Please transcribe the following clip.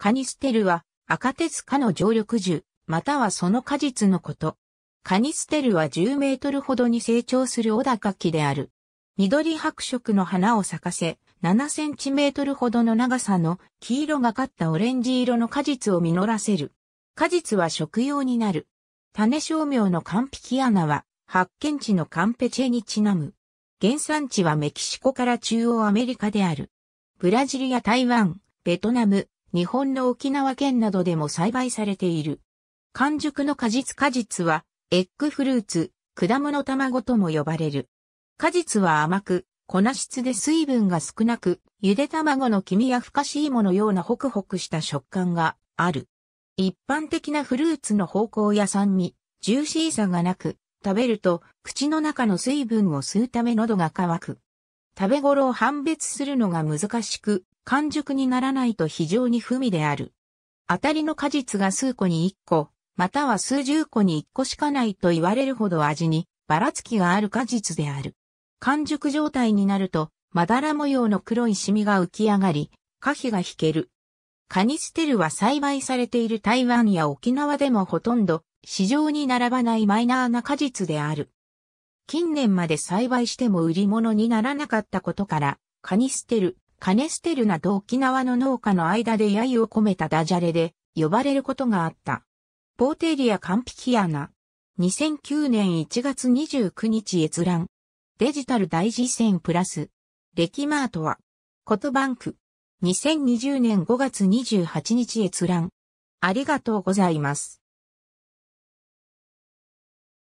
カニステルは赤鉄科の常緑樹、またはその果実のこと。カニステルは10メートルほどに成長する小高木である。緑白色の花を咲かせ、7センチメートルほどの長さの黄色がかったオレンジ色の果実を実らせる。果実は食用になる。種商名のカンピキアナは発見地のカンペチェにちなむ。原産地はメキシコから中央アメリカである。ブラジルや台湾、ベトナム、日本の沖縄県などでも栽培されている。完熟の果実果実は、エッグフルーツ、果物卵とも呼ばれる。果実は甘く、粉質で水分が少なく、ゆで卵の黄身やふかしものようなホクホクした食感がある。一般的なフルーツの方向や酸味、ジューシーさがなく、食べると口の中の水分を吸うため喉が渇く。食べ頃を判別するのが難しく、完熟にならないと非常に不味である。当たりの果実が数個に1個、または数十個に1個しかないと言われるほど味にばらつきがある果実である。完熟状態になると、まだら模様の黒いシミが浮き上がり、果火が引ける。カニステルは栽培されている台湾や沖縄でもほとんど市場に並ばないマイナーな果実である。近年まで栽培しても売り物にならなかったことから、カニステルカネステルなど沖縄の農家の間で揶揄を込めたダジャレで呼ばれることがあった。ポーテリア・カンピキアナ。2009年1月29日閲覧。デジタル大事戦プラス。レキマートは。コトバンク。2020年5月28日閲覧。ありがとうございます。